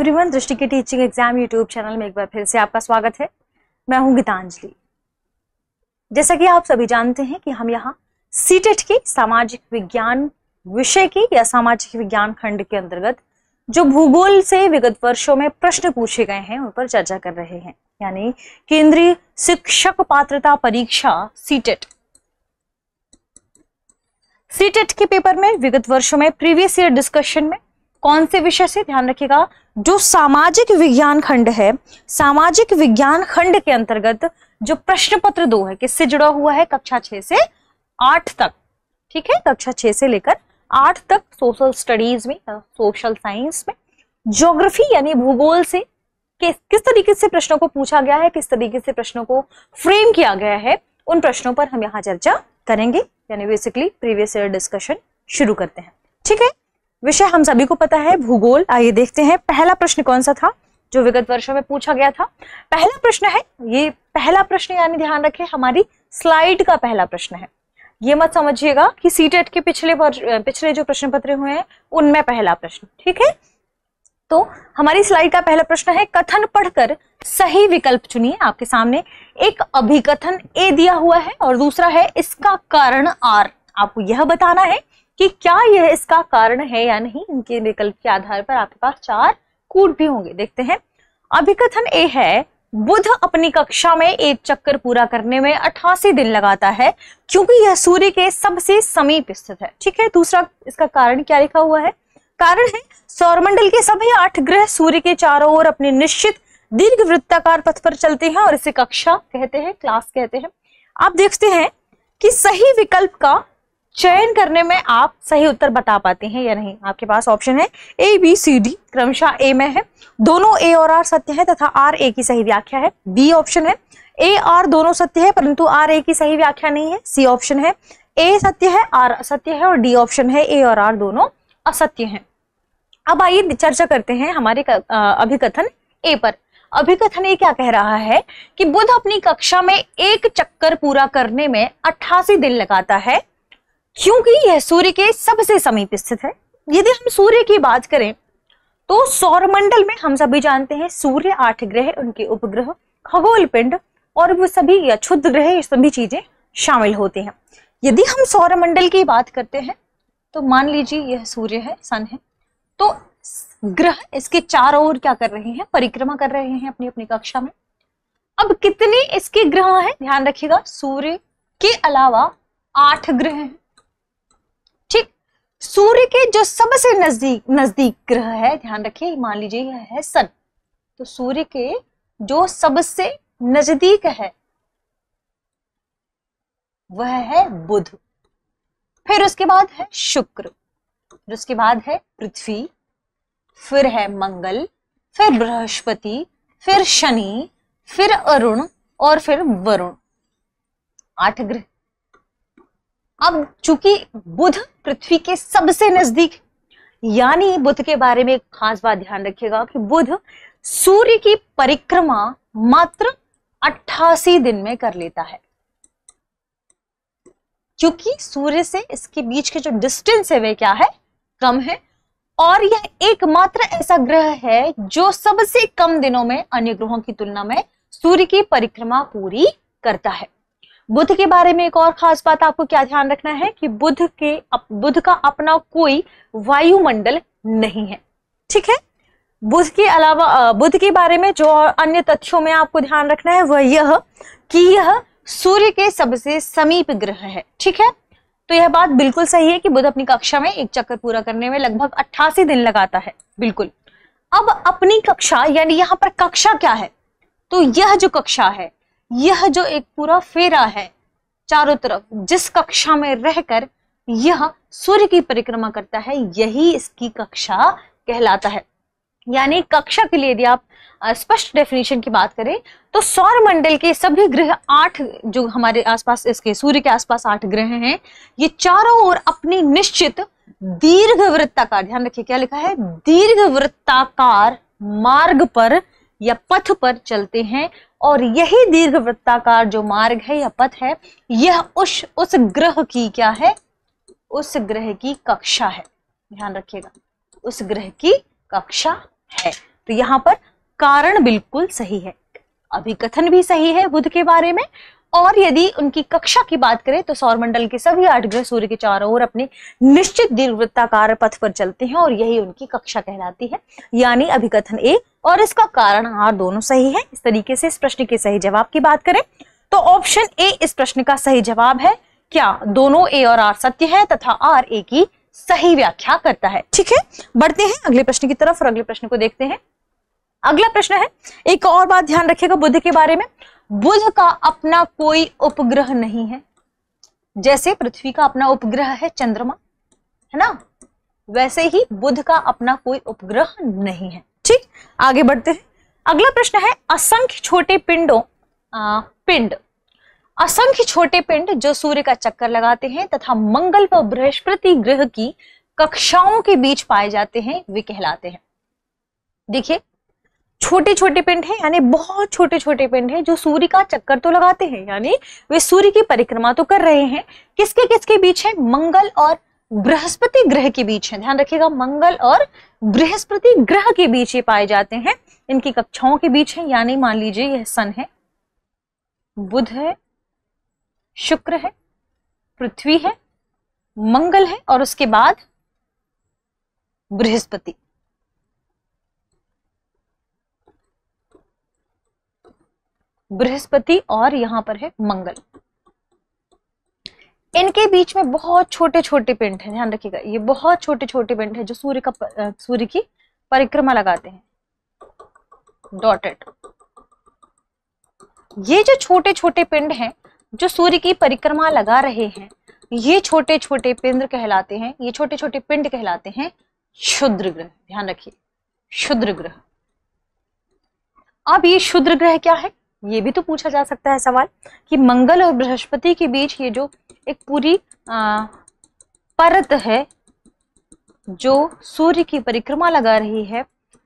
Everyone दृष्टि के teaching exam YouTube channel में एक बार फिर से आपका स्वागत है मैं हूं गीतांजलि जैसा कि आप सभी जानते हैं कि हम यहाँ सीटेट e की सामाजिक विज्ञान विषय की या सामाजिक विज्ञान खंड के अंतर्गत जो भूगोल से विगत वर्षों में प्रश्न पूछे गए हैं उन पर चर्चा कर रहे हैं यानी केंद्रीय शिक्षक पात्रता परीक्षा सीटेट सीटेट e e के पेपर में विगत वर्षों में प्रीवियस ईयर डिस्कशन में कौन से विषय से ध्यान रखिएगा जो सामाजिक विज्ञान खंड है सामाजिक विज्ञान खंड के अंतर्गत जो प्रश्न पत्र दो है किससे जुड़ा हुआ है कक्षा छह से आठ तक ठीक है कक्षा छह से लेकर आठ तक सोशल स्टडीज में सोशल साइंस में ज्योग्राफी यानी भूगोल से किस किस तरीके से प्रश्नों को पूछा गया है किस तरीके से प्रश्नों को फ्रेम किया गया है उन प्रश्नों पर हम यहाँ चर्चा करेंगे यानी बेसिकली प्रीवियस ईयर डिस्कशन शुरू करते हैं ठीक है विषय हम सभी को पता है भूगोल आइए देखते हैं पहला प्रश्न कौन सा था जो विगत वर्षों में पूछा गया था पहला प्रश्न है ये पहला प्रश्न यानी ध्यान रखें हमारी स्लाइड का पहला प्रश्न है ये मत समझिएगा कि सीटेट e के पिछले पिछले जो प्रश्न पत्र हुए हैं उनमें पहला प्रश्न ठीक है तो हमारी स्लाइड का पहला प्रश्न है कथन पढ़कर सही विकल्प चुनिए आपके सामने एक अभिकथन ए दिया हुआ है और दूसरा है इसका कारण आर आपको यह बताना है कि क्या यह इसका कारण है या नहीं इनके विकल्प के आधार पर आपके पास चार कूट भी होंगे देखते हैं अभिकथन ए है बुध अपनी कक्षा में एक चक्कर पूरा करने में अठासी दिन लगाता है क्योंकि यह सूर्य के सबसे समीप स्थित है ठीक है दूसरा इसका कारण क्या लिखा हुआ है कारण है सौरमंडल के सभी आठ ग्रह सूर्य के चारों ओर अपने निश्चित दीर्घ वृत्ताकार पथ पर चलते हैं और इसे कक्षा कहते हैं क्लास कहते हैं आप देखते हैं कि सही विकल्प का चयन करने में आप सही उत्तर बता पाते हैं या नहीं आपके पास ऑप्शन है ए बी सी डी क्रमशः ए में है दोनों ए और आर सत्य है तथा आर ए की सही व्याख्या है बी ऑप्शन है ए आर दोनों सत्य है परंतु आर ए की सही व्याख्या नहीं है सी ऑप्शन है ए सत्य है आर असत्य है और डी ऑप्शन है ए और आर दोनों असत्य हैं अब आइए चर्चा करते हैं हमारे अभिकथन ए पर अभिकथन ये क्या कह रहा है कि बुध अपनी कक्षा में एक चक्कर पूरा करने में अट्ठासी दिन लगाता है क्योंकि यह सूर्य के सबसे समीप स्थित है यदि हम सूर्य की बात करें तो सौरमंडल में हम सभी जानते हैं सूर्य आठ ग्रह उनके उपग्रह खगोल पिंड और वो सभी या क्षुद्र ग्रह ये सभी चीजें शामिल होते हैं यदि हम सौरमंडल की बात करते हैं तो मान लीजिए यह सूर्य है सन है तो ग्रह इसके चार ओर क्या कर रहे हैं परिक्रमा कर रहे हैं अपनी अपनी कक्षा में अब कितने इसके ग्रह हैं ध्यान रखिएगा सूर्य के अलावा आठ ग्रह हैं सूर्य के जो सबसे नजदीक नजदीक ग्रह है ध्यान रखिए मान लीजिए यह है सन तो सूर्य के जो सबसे नजदीक है वह है बुध फिर उसके बाद है शुक्र फिर उसके बाद है पृथ्वी फिर है मंगल फिर बृहस्पति फिर शनि फिर अरुण और फिर वरुण आठ ग्रह अब चूंकि बुध पृथ्वी के सबसे नजदीक यानी बुध के बारे में खास बात ध्यान रखिएगा कि बुध सूर्य की परिक्रमा मात्र 88 दिन में कर लेता है क्योंकि सूर्य से इसके बीच के जो डिस्टेंस है वह क्या है कम है और यह एकमात्र ऐसा ग्रह है जो सबसे कम दिनों में अन्य ग्रहों की तुलना में सूर्य की परिक्रमा पूरी करता है बुद्ध के बारे में एक और खास बात आपको क्या ध्यान रखना है कि बुद्ध के बुद्ध का अपना कोई वायुमंडल नहीं है ठीक है बुद्ध के अलावा बुद्ध के बारे में जो अन्य तथ्यों में आपको ध्यान रखना है वह यह कि यह सूर्य के सबसे समीप ग्रह है ठीक है तो यह बात बिल्कुल सही है कि बुद्ध अपनी कक्षा में एक चक्कर पूरा करने में लगभग अट्ठासी दिन लगाता है बिल्कुल अब अपनी कक्षा यानी यहाँ पर कक्षा क्या है तो यह जो कक्षा है यह जो एक पूरा फेरा है चारों तरफ जिस कक्षा में रहकर यह सूर्य की परिक्रमा करता है यही इसकी कक्षा कहलाता है यानी कक्षा के लिए यदि आप स्पष्ट डेफिनेशन की बात करें तो सौर मंडल के सभी ग्रह आठ जो हमारे आसपास इसके सूर्य के आसपास आठ ग्रह हैं ये चारों ओर अपनी निश्चित दीर्घ वृत्ताकार ध्यान रखिए क्या लिखा है दीर्घ वृत्ताकार मार्ग पर या पथ पर चलते हैं और यही दीर्घ वृत्ताकार जो मार्ग है या पथ है यह उस उस ग्रह की क्या है उस ग्रह की कक्षा है ध्यान रखिएगा उस ग्रह की कक्षा है तो यहाँ पर कारण बिल्कुल सही है अभिकथन भी सही है बुध के बारे में और यदि उनकी कक्षा की बात करें तो सौर मंडल के सभी आठ ग्रह सूर्य के चारों ओर अपने निश्चित दीर्घवृत्ताकार पथ पर चलते हैं और यही उनकी कक्षा कहलाती है यानी अभिकथन ए और इसका कारण आर दोनों सही है इस तरीके से इस प्रश्न के सही जवाब की बात करें तो ऑप्शन ए इस प्रश्न का सही जवाब है क्या दोनों ए और आर सत्य है तथा आर ए की सही व्याख्या करता है ठीक है बढ़ते हैं अगले प्रश्न की तरफ और अगले प्रश्न को देखते हैं अगला प्रश्न है एक और बात ध्यान रखिएगा बुद्ध के बारे में बुध का अपना कोई उपग्रह नहीं है जैसे पृथ्वी का अपना उपग्रह है चंद्रमा है ना वैसे ही बुध का अपना कोई उपग्रह नहीं है ठीक आगे बढ़ते हैं अगला प्रश्न है असंख्य छोटे पिंडों आ, पिंड असंख्य छोटे पिंड जो सूर्य का चक्कर लगाते हैं तथा मंगल व बृहस्पति ग्रह की कक्षाओं के बीच पाए जाते हैं वे कहलाते हैं देखिए छोटे छोटे पिंड हैं यानी बहुत छोटे छोटे पिंड हैं जो सूर्य का चक्कर तो लगाते हैं यानी वे सूर्य की परिक्रमा तो कर रहे हैं किसके किसके बीच है मंगल और बृहस्पति ग्रह के बीच है ध्यान रखिएगा मंगल और बृहस्पति ग्रह के बीच ये पाए जाते हैं इनकी कक्षाओं के बीच है यानी मान लीजिए यह सन है बुध है शुक्र है पृथ्वी है मंगल है और उसके बाद बृहस्पति बृहस्पति और यहां पर है मंगल इनके बीच में बहुत छोटे छोटे पिंड है ध्यान रखिएगा ये बहुत छोटे छोटे पिंड है जो सूर्य का सूर्य की परिक्रमा लगाते हैं डॉटेड ये जो छोटे छोटे पिंड हैं जो सूर्य की परिक्रमा लगा रहे हैं ये छोटे छोटे पिंड कहलाते हैं ये छोटे छोटे पिंड कहलाते हैं क्षुद्र ग्रह ध्यान रखिए क्षुद्र ग्रह अब ये क्षुद्र ग्रह क्या है ये भी तो पूछा जा सकता है सवाल कि मंगल और बृहस्पति के बीच ये जो एक पूरी परत है जो सूर्य की परिक्रमा लगा रही है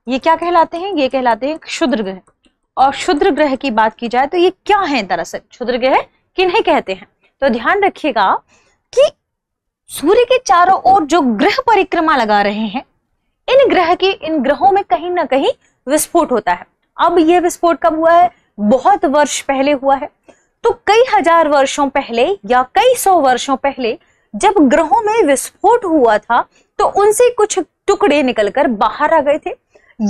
ये क्या कहलाते हैं ये कहलाते हैं क्षुद्र ग्रह और क्षुद्र ग्रह की बात की जाए तो ये क्या है दरअसल क्षुद्र ग्रह किन्हें कहते हैं तो ध्यान रखिएगा कि सूर्य के चारों ओर जो ग्रह परिक्रमा लगा रहे हैं इन ग्रह के इन ग्रहों में कहीं ना कहीं विस्फोट होता है अब यह विस्फोट कब हुआ है बहुत वर्ष पहले हुआ है तो कई हजार वर्षों पहले या कई सौ वर्षों पहले जब ग्रहों में विस्फोट हुआ था तो उनसे कुछ टुकड़े निकलकर बाहर आ गए थे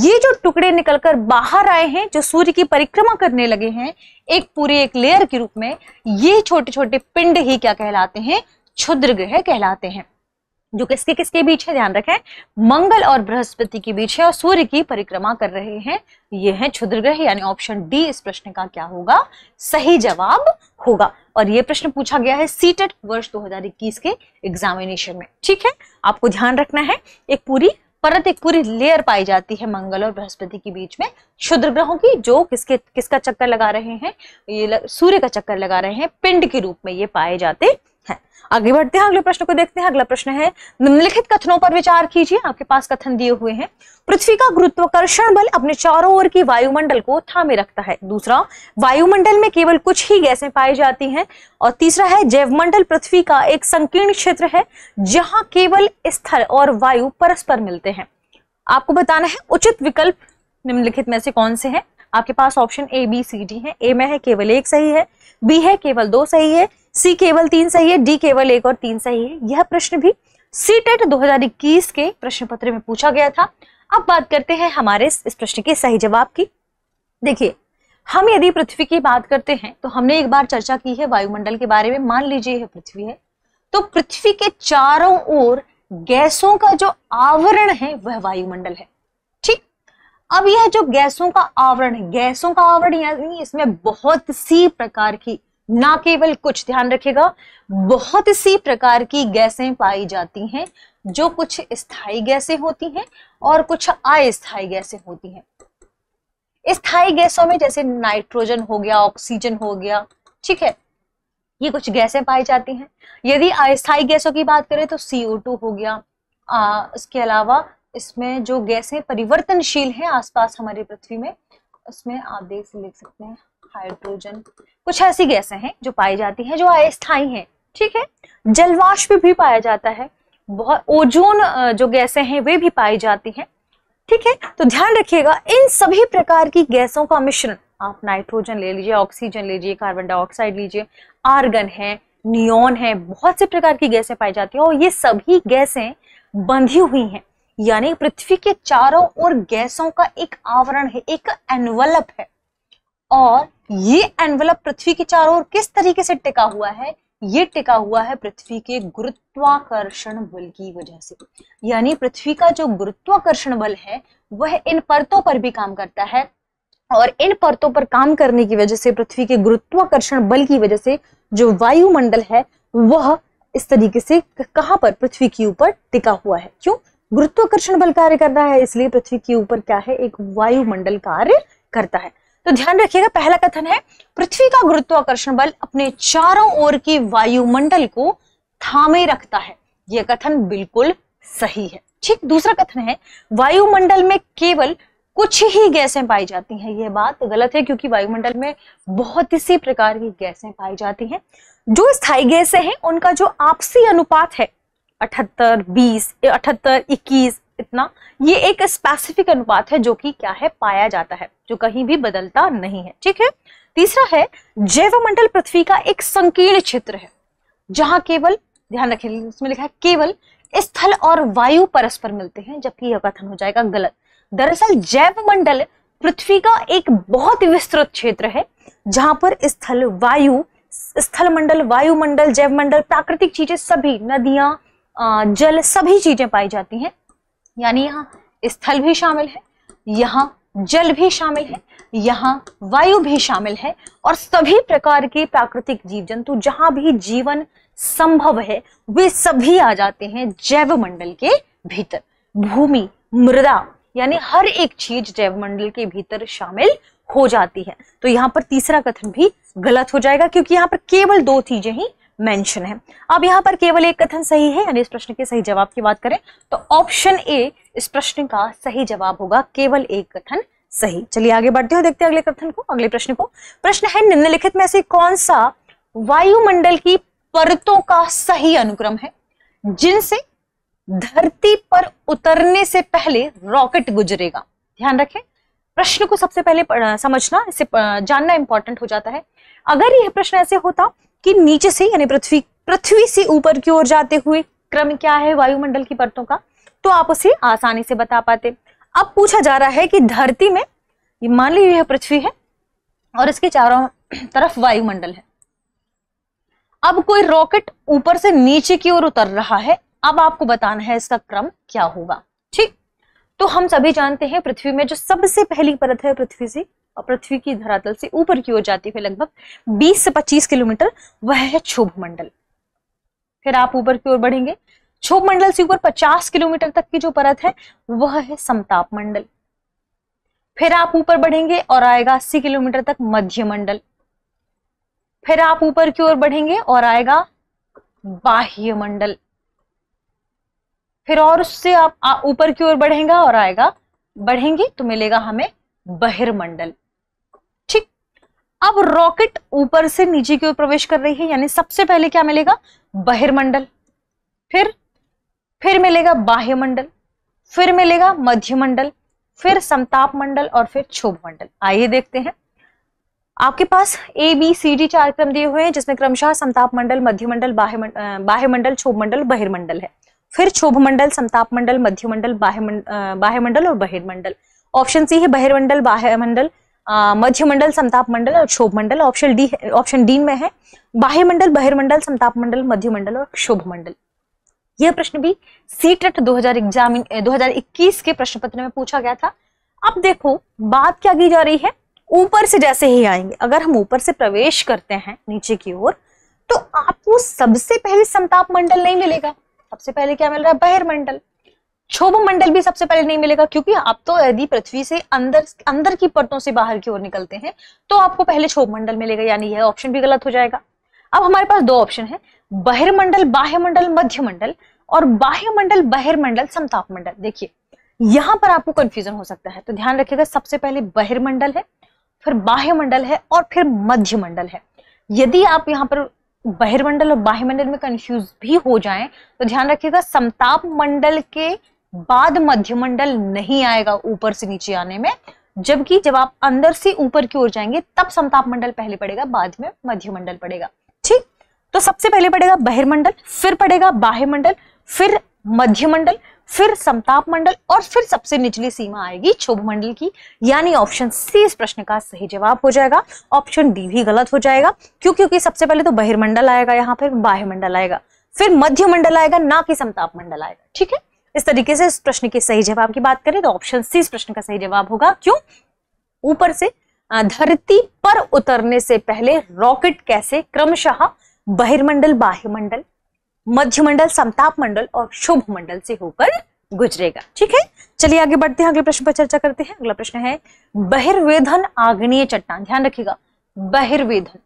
ये जो टुकड़े निकलकर बाहर आए हैं जो सूर्य की परिक्रमा करने लगे हैं एक पूरे एक लेयर के रूप में ये छोटे छोटे पिंड ही क्या कहलाते हैं क्षुद्र ग्रह कहलाते हैं जो किसके किसके बीच है ध्यान रखें मंगल और बृहस्पति के बीच है और सूर्य की परिक्रमा कर रहे हैं ये है क्षुद्र ग्रह यानी ऑप्शन डी इस प्रश्न का क्या होगा सही जवाब होगा और ये प्रश्न पूछा गया है सीटेट वर्ष 2021 के एग्जामिनेशन में ठीक है आपको ध्यान रखना है एक पूरी परत एक पूरी लेयर पाई जाती है मंगल और बृहस्पति के बीच में क्षुद्र ग्रहों की जो किसके किसका चक्कर लगा रहे हैं ये सूर्य का चक्कर लगा रहे हैं पिंड के रूप में ये पाए जाते है आगे बढ़ते हैं अगले प्रश्न को देखते हैं अगला प्रश्न है निम्नलिखित कथनों पर विचार कीजिए आपके पास कथन दिए हुए हैं पृथ्वी का गुरुत्वाकर्षण बल अपने चारों ओर की वायुमंडल को थामे रखता है दूसरा वायुमंडल में केवल कुछ ही गैसें पाई जाती हैं और तीसरा है जैवमंडल पृथ्वी का एक संकीर्ण क्षेत्र है जहां केवल स्थल और वायु परस्पर मिलते हैं आपको बताना है उचित विकल्प निम्नलिखित में से कौन से है आपके पास option A B C D है ए में है केवल एक सही है बी है केवल दो सही है सी केवल तीन सही है डी केवल एक और तीन सही है यह प्रश्न भी सी टेट e इक्कीस के प्रश्न पत्र में पूछा गया था अब बात करते हैं हमारे इस प्रश्न के सही जवाब की देखिए हम यदि पृथ्वी की बात करते हैं तो हमने एक बार चर्चा की है वायुमंडल के बारे में मान लीजिए यह पृथ्वी है तो पृथ्वी के चारों ओर गैसों का जो आवरण है वह वायुमंडल है ठीक अब यह जो गैसों का आवरण है गैसों का आवरण यानी इसमें बहुत सी प्रकार की ना केवल कुछ ध्यान रखेगा बहुत सी प्रकार की गैसें पाई जाती हैं जो कुछ स्थायी गैसें होती हैं और कुछ अस्थायी गैसें होती हैं स्थायी गैसों में जैसे नाइट्रोजन हो गया ऑक्सीजन हो गया ठीक है ये कुछ गैसें पाई जाती हैं यदि अस्थायी गैसों की बात करें तो टू हो गया आ, इसके अलावा इसमें जो गैसें परिवर्तनशील हैं आसपास हमारी पृथ्वी में उसमें आप देख लिख सकते हैं हाइड्रोजन कुछ ऐसी गैसें हैं जो पाई जाती हैं जो अस्थाई हैं ठीक है जलवाष्प भी पाया जाता है बहुत ओजोन जो गैसें हैं वे भी पाई जाती हैं ठीक है तो ध्यान रखिएगा इन सभी प्रकार की गैसों का मिश्रण आप नाइट्रोजन ले लीजिए ऑक्सीजन लीजिए कार्बन डाइऑक्साइड लीजिए आर्गन है नियोन है बहुत से प्रकार की गैसें पाई जाती हैं और ये सभी गैसें बंधी हुई हैं यानी पृथ्वी के चारों ओर गैसों का एक आवरण है एक एनवलप है और ये एनवलप पृथ्वी के चारों ओर किस तरीके से टिका हुआ है ये टिका हुआ है पृथ्वी के गुरुत्वाकर्षण बल की वजह से यानी पृथ्वी का जो गुरुत्वाकर्षण बल है वह इन परतों पर भी काम करता है और इन परतों पर काम करने की वजह से पृथ्वी के गुरुत्वाकर्षण बल की वजह से जो वायुमंडल है वह इस तरीके से कहां पर पृथ्वी के ऊपर टिका हुआ है क्यों गुरुत्वाकर्षण बल कार्य कर रहा है इसलिए पृथ्वी के ऊपर क्या है एक वायुमंडल कार्य करता है तो ध्यान रखिएगा पहला कथन है पृथ्वी का गुरुत्वाकर्षण बल अपने चारों ओर की वायुमंडल को थामे रखता है यह कथन बिल्कुल सही है ठीक दूसरा कथन है वायुमंडल में केवल कुछ ही गैसें पाई जाती हैं यह बात गलत है क्योंकि वायुमंडल में बहुत सी प्रकार की गैसें पाई जाती हैं जो स्थायी गैसें हैं उनका जो आपसी अनुपात है अठहत्तर बीस अठहत्तर इक्कीस इतना ये एक स्पेसिफिक अनुपात है जो कि क्या है पाया जाता है जो कहीं भी बदलता नहीं है ठीक है तीसरा है जैवमंडल पृथ्वी का एक संकीर्ण क्षेत्र है जहां केवल ध्यान रखें इसमें लिखा है केवल स्थल और वायु परस्पर मिलते हैं जबकि यह कथन हो जाएगा गलत दरअसल जैवमंडल पृथ्वी का एक बहुत विस्तृत क्षेत्र है जहां पर स्थल वायु स्थल मंडल वायुमंडल जैवमंडल प्राकृतिक चीजें सभी नदियां जल सभी चीजें पाई जाती हैं यानी यहाँ स्थल भी शामिल है यहाँ जल भी शामिल है यहाँ वायु भी शामिल है और सभी प्रकार के प्राकृतिक जीव जंतु जहां भी जीवन संभव है वे सभी आ जाते हैं जैव मंडल के भीतर भूमि मृदा यानी हर एक चीज जैव मंडल के भीतर शामिल हो जाती है तो यहाँ पर तीसरा कथन भी गलत हो जाएगा क्योंकि यहाँ पर केवल दो चीजें ही मेंशन है अब यहाँ पर केवल एक कथन सही है यानी इस प्रश्न के सही जवाब की बात करें तो ऑप्शन ए इस प्रश्न का सही जवाब होगा केवल एक कथन सही चलिए आगे बढ़ते हैं देखते हैं अगले कथन को अगले प्रश्न को प्रश्न है निम्नलिखित में से कौन सा वायुमंडल की परतों का सही अनुक्रम है जिनसे धरती पर उतरने से पहले रॉकेट गुजरेगा ध्यान रखें प्रश्न को सबसे पहले समझना इसे जानना इंपॉर्टेंट हो जाता है अगर यह प्रश्न ऐसे होता कि नीचे से यानी पृथ्वी पृथ्वी से ऊपर की ओर जाते हुए क्रम क्या है वायुमंडल की परतों का तो आप उसे आसानी से बता पाते अब पूछा जा रहा है कि धरती में ये मान लीजिए यह पृथ्वी है और इसके चारों तरफ वायुमंडल है अब कोई रॉकेट ऊपर से नीचे की ओर उतर रहा है अब आपको बताना है इसका क्रम क्या होगा ठीक तो हम सभी जानते हैं पृथ्वी में जो सबसे पहली परत है पृथ्वी से पृथ्वी की धरातल से ऊपर की ओर जाती है लगभग 20 से 25 किलोमीटर वह है क्षोभ मंडल फिर आप ऊपर की ओर बढ़ेंगे क्षोभ मंडल से ऊपर 50 किलोमीटर तक की जो परत है वह है समताप मंडल फिर आप ऊपर बढ़ेंगे और आएगा 80 किलोमीटर तक मध्य मंडल फिर आप ऊपर की ओर बढ़ेंगे और आएगा बाह्य मंडल फिर और उससे आप ऊपर की ओर बढ़ेंगे और आएगा बढ़ेंगे तो मिलेगा हमें बहिर्मंडल अब रॉकेट ऊपर से नीचे की ओर प्रवेश कर रही है यानी सबसे पहले क्या मिलेगा बहिर्मंडल फिर फिर मिलेगा बाह्य मंडल फिर मिलेगा मध्यमंडल फिर समताप मंडल और फिर क्षोभ मंडल आइए देखते हैं आपके पास ए बी सी डी चार क्रम दिए हुए हैं जिसमें क्रमशः समताप मंडल मध्य मंडल बाह्य मंडल क्षोभ मंडल बहिर्मंडल है फिर क्षोभ मंडल समताप मंडल मध्य मंडल बाह्य मंडल और बहिर्मंडल ऑप्शन सी है बहिर्मंडल बाह्य मंडल मध्य मंडल समताप मंडल और क्षोभ मंडल ऑप्शन डी ऑप्शन डी में है बाह्य मंडल बहिर्मंडल समताप मंडल मध्य मंडल और क्षोभ मंडल यह प्रश्न भी सीटेट टेट दो एग्जाम दो के प्रश्न पत्र में पूछा गया था अब देखो बात क्या की जा रही है ऊपर से जैसे ही आएंगे अगर हम ऊपर से प्रवेश करते हैं नीचे की ओर तो आपको सबसे पहले समताप मंडल नहीं मिलेगा सबसे पहले क्या मिल रहा है बहिर्मंडल क्षोभ मंडल भी सबसे पहले नहीं मिलेगा क्योंकि आप तो यदि पृथ्वी से अंदर अंदर की परतों से बाहर की ओर निकलते हैं तो आपको पहले क्षोभ मंडल मिलेगा यानी यह ऑप्शन भी गलत हो जाएगा अब हमारे पास दो ऑप्शन है बहिर्मंडल बाह्यमंडल मध्य मंडल और बाह्यमंडल बहिर्मंडल समताप मंडल देखिए यहां पर आपको कंफ्यूजन हो सकता है तो ध्यान रखिएगा सबसे पहले बहिर्मंडल है फिर बाह्यमंडल है और फिर मध्य मंडल है यदि आप यहाँ पर बहिर्मंडल और बाह्यमंडल में कंफ्यूज भी हो जाएं तो ध्यान रखिएगा समताप मंडल के बाद हम्म। मध्यमंडल नहीं आएगा ऊपर से नीचे आने में जबकि जब आप अंदर से ऊपर की ओर जाएंगे तब समताप मंडल पहले पड़ेगा बाद में मध्यमंडल पड़ेगा ठीक तो सबसे पहले पड़ेगा बहिर्मंडल फिर पड़ेगा बाह्यमंडल फिर मध्यमंडल फिर समताप मंडल और फिर सबसे निचली सीमा आएगी क्षोभ मंडल की यानी ऑप्शन सी इस प्रश्न का सही जवाब हो जाएगा ऑप्शन डी भी गलत हो जाएगा क्यों क्योंकि सबसे पहले तो बहिर्मंडल आएगा यहाँ पर बाह्यमंडल आएगा फिर मध्यमंडल आएगा ना कि समताप मंडल आएगा ठीक है इस तरीके से इस प्रश्न के सही जवाब की बात करें तो ऑप्शन सी इस प्रश्न का सही जवाब होगा क्यों ऊपर से धरती पर उतरने से पहले रॉकेट कैसे क्रमशः बहिर्मंडल बाह्यमंडल मध्यमंडल समताप मंडल और शुभ मंडल से होकर गुजरेगा ठीक है चलिए आगे बढ़ते हैं अगले प्रश्न पर चर्चा करते हैं अगला प्रश्न है बहिर्वेधन आग्नेय चट्टान ध्यान रखिएगा बहिर्वेधन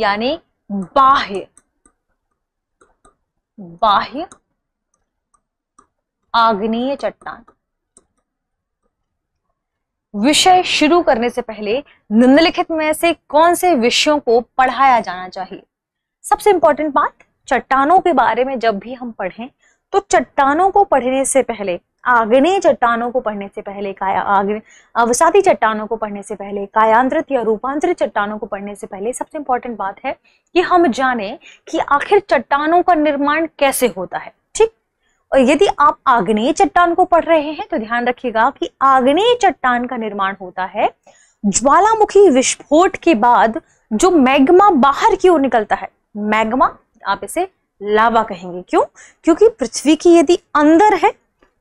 यानी बाह्य बाह्य आग्नेय चट्टान विषय शुरू करने से पहले निम्नलिखित में से कौन से विषयों को पढ़ाया जाना चाहिए सबसे इंपॉर्टेंट बात चट्टानों के बारे में जब भी हम पढ़ें तो चट्टानों को पढ़ने से पहले आग्नेय चट्टानों को पढ़ने से पहले काया आग्ने अवसादी चट्टानों को पढ़ने से पहले कायांत्रित या रूपांतरित चट्टानों को पढ़ने से पहले सबसे इंपॉर्टेंट बात है कि हम जाने कि आखिर चट्टानों का निर्माण कैसे होता है और यदि आप आग्नेय चट्टान को पढ़ रहे हैं तो ध्यान रखिएगा कि आग्नेय चट्टान का निर्माण होता है ज्वालामुखी विस्फोट के बाद जो मैग्मा बाहर की ओर निकलता है मैग्मा आप इसे लावा कहेंगे क्यों क्योंकि पृथ्वी की यदि अंदर है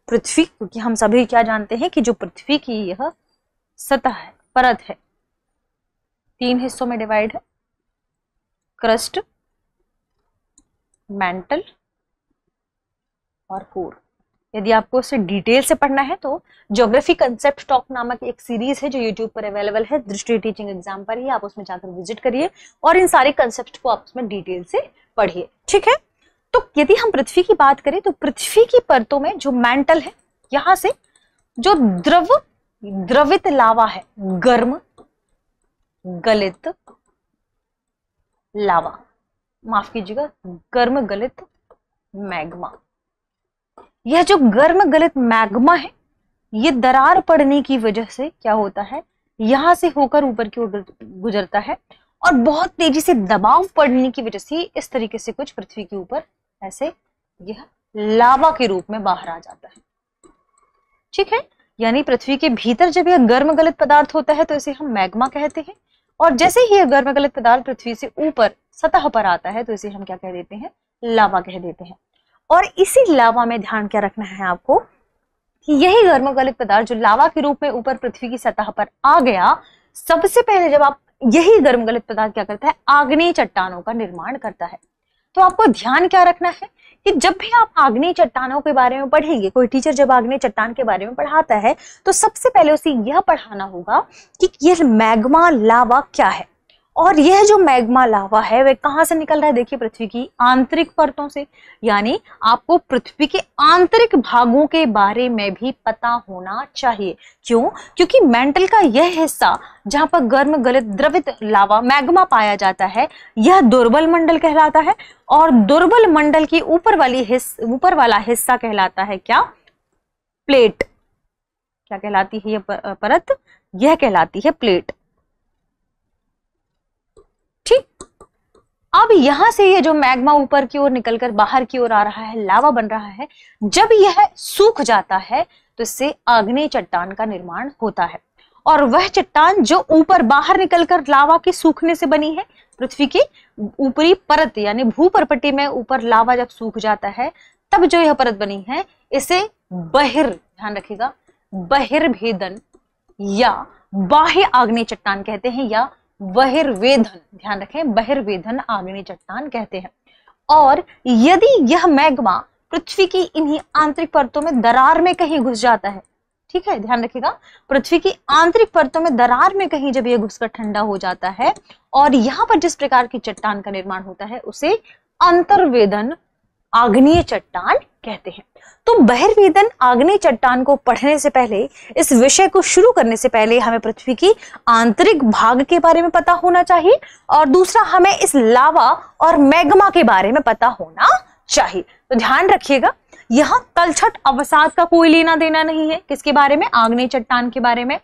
पृथ्वी क्योंकि हम सभी क्या जानते हैं कि जो पृथ्वी की यह सतह है परत है तीन हिस्सों में डिवाइड है क्रस्ट मैंटल और कोर यदि आपको उसे डिटेल से पढ़ना है तो ज्योग्राफी कंसेप्ट टॉक नामक एक सीरीज है जो यूट्यूब पर अवेलेबल है दृष्टि टीचिंग एग्जाम पर ही आप उसमें जाकर विजिट करिए और इन सारे कंसेप्ट को आप उसमें डिटेल से पढ़िए ठीक है तो यदि हम पृथ्वी की बात करें तो पृथ्वी की परतों में जो मैंटल है यहां से जो द्रव द्रवित लावा है गर्म गलित लावा माफ कीजिएगा गर्म गलित मैग्मा यह जो गर्म गलित मैग्मा है ये दरार पड़ने की वजह से क्या होता है यहां से होकर ऊपर की ओर गुजरता है और बहुत तेजी से दबाव पड़ने की वजह से इस तरीके से कुछ पृथ्वी के ऊपर ऐसे यह लावा के रूप में बाहर आ जाता है ठीक है यानी पृथ्वी के भीतर जब यह गर्म गलित पदार्थ होता है तो इसे हम मैग्मा कहते हैं और जैसे ही यह गर्म गलित पदार्थ पृथ्वी से ऊपर सतह पर आता है तो इसे हम क्या कह देते हैं लावा कह देते हैं और इसी लावा में ध्यान क्या रखना है आपको कि यही गर्मगलित पदार्थ जो लावा के रूप में ऊपर पृथ्वी की सतह पर आ गया सबसे पहले जब आप यही गर्मगलित पदार्थ क्या करता है आग्नेय चट्टानों का निर्माण करता है तो आपको ध्यान क्या रखना है कि जब भी आप आग्नेय चट्टानों के बारे में पढ़ेंगे कोई टीचर जब आग्नेय चट्टान के बारे में पढ़ाता है तो सबसे पहले उसे यह पढ़ाना होगा कि यह मैग्मा लावा क्या है और यह जो मैग्मा लावा है वह कहाँ से निकल रहा है देखिए पृथ्वी की आंतरिक परतों से यानी आपको पृथ्वी के आंतरिक भागों के बारे में भी पता होना चाहिए क्यों क्योंकि मेंटल का यह हिस्सा जहां पर गर्म गलित द्रवित लावा मैग्मा पाया जाता है यह दुर्बल मंडल कहलाता है और दुर्बल मंडल की ऊपर वाली हिस्स ऊपर वाला हिस्सा कहलाता है क्या प्लेट क्या कहलाती है यह परत यह कहलाती है प्लेट अब यहां से ये जो मैग्मा ऊपर की ओर निकलकर बाहर की ओर आ रहा है लावा बन रहा है जब यह सूख जाता है तो इससे आग्नेय चट्टान का निर्माण होता है और वह चट्टान जो ऊपर बाहर निकलकर लावा के सूखने से बनी है पृथ्वी की ऊपरी परत यानी भूपरपटी में ऊपर लावा जब सूख जाता है तब जो यह परत बनी है इसे बहिर ध्यान रखिएगा बहिर्भेदन या बाह्य आग्नेय चट्टान कहते हैं या बहिर्वेधन ध्यान रखें बहिर्वेधन आग्नेय चट्टान कहते हैं और यदि यह मैग्मा पृथ्वी की इन्हीं आंतरिक परतों में दरार में कहीं घुस जाता है ठीक है ध्यान रखिएगा पृथ्वी की आंतरिक परतों में दरार में कहीं जब यह घुसकर ठंडा हो जाता है और यहां पर जिस प्रकार की चट्टान का निर्माण होता है उसे अंतर्वेदन आग्नीय चट्टान कहते हैं तो बहिर्वेदन आग्नेय चट्टान को पढ़ने से पहले इस विषय को शुरू करने से पहले हमें पृथ्वी की आंतरिक भाग के बारे में पता होना चाहिए और दूसरा हमें इस लावा और मैग्मा के बारे में पता होना चाहिए तो ध्यान रखिएगा यहां तलछट अवसाद का कोई लेना देना नहीं है किसके बारे में आग्नेय चट्टान के बारे में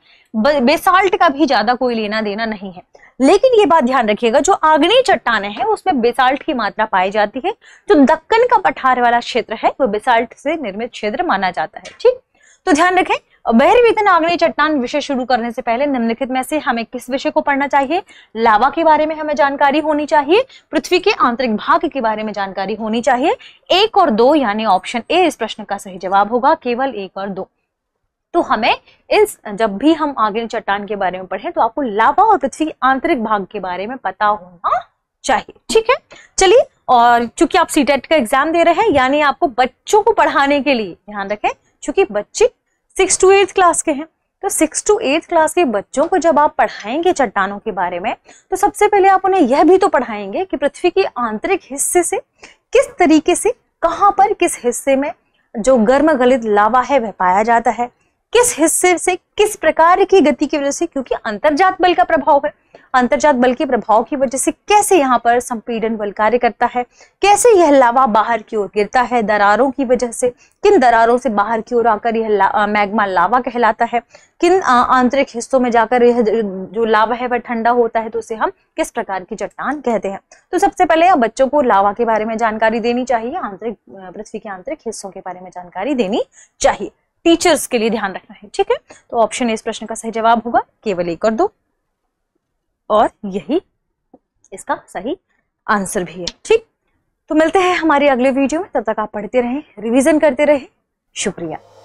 बेसाल्ट का भी ज्यादा कोई लेना देना नहीं है लेकिन ये बात ध्यान रखिएगा जो आग्नेय चट्टाने हैं उसमें बेसाल्ट की मात्रा पाई जाती है जो दक्कन का पठार वाला क्षेत्र है वो बेसाल्ट से निर्मित क्षेत्र माना जाता है ठीक तो ध्यान रखें बहिर्वेतन आग्नेय चट्टान विषय शुरू करने से पहले निम्नलिखित में से हमें किस विषय को पढ़ना चाहिए लावा के बारे में हमें जानकारी होनी चाहिए पृथ्वी के आंतरिक भाग के बारे में जानकारी होनी चाहिए एक और दो यानी ऑप्शन ए इस प्रश्न का सही जवाब होगा केवल एक और दो तो हमें इस जब भी हम आगे चट्टान के बारे में पढ़ें तो आपको लावा और पृथ्वी के आंतरिक भाग के बारे में पता होना चाहिए ठीक है चलिए और चूंकि आप सी e का एग्जाम दे रहे हैं यानी आपको बच्चों को पढ़ाने के लिए ध्यान रखें चूंकि बच्चे सिक्स टू एट क्लास के हैं तो सिक्स टू एट क्लास के बच्चों को जब आप पढ़ाएंगे चट्टानों के बारे में तो सबसे पहले आप उन्हें यह भी तो पढ़ाएंगे कि पृथ्वी के आंतरिक हिस्से से किस तरीके से कहाँ पर किस हिस्से में जो गर्म गलित लावा है वह पाया जाता है किस हिस्से से किस प्रकार की गति की वजह से क्योंकि अंतरजात बल का प्रभाव है अंतरजात बल के प्रभाव की वजह से कैसे यहाँ पर संपीडन बल कार्य करता है कैसे यह लावा बाहर की ओर गिरता है दरारों की वजह से किन दरारों से बाहर की ओर आकर यह ला, मैग्मा लावा कहलाता है किन आंतरिक हिस्सों में जाकर यह जो लावा है वह ठंडा होता है तो उसे हम किस प्रकार की चट्टान कहते हैं तो सबसे पहले बच्चों को लावा के बारे में जानकारी देनी चाहिए आंतरिक पृथ्वी के आंतरिक हिस्सों के बारे में जानकारी देनी चाहिए टीचर्स के लिए ध्यान रखना है ठीक है तो ऑप्शन ए इस प्रश्न का सही जवाब होगा केवल एक और दो और यही इसका सही आंसर भी है ठीक तो मिलते हैं हमारे अगले वीडियो में तब तक आप पढ़ते रहें रिवीजन करते रहें शुक्रिया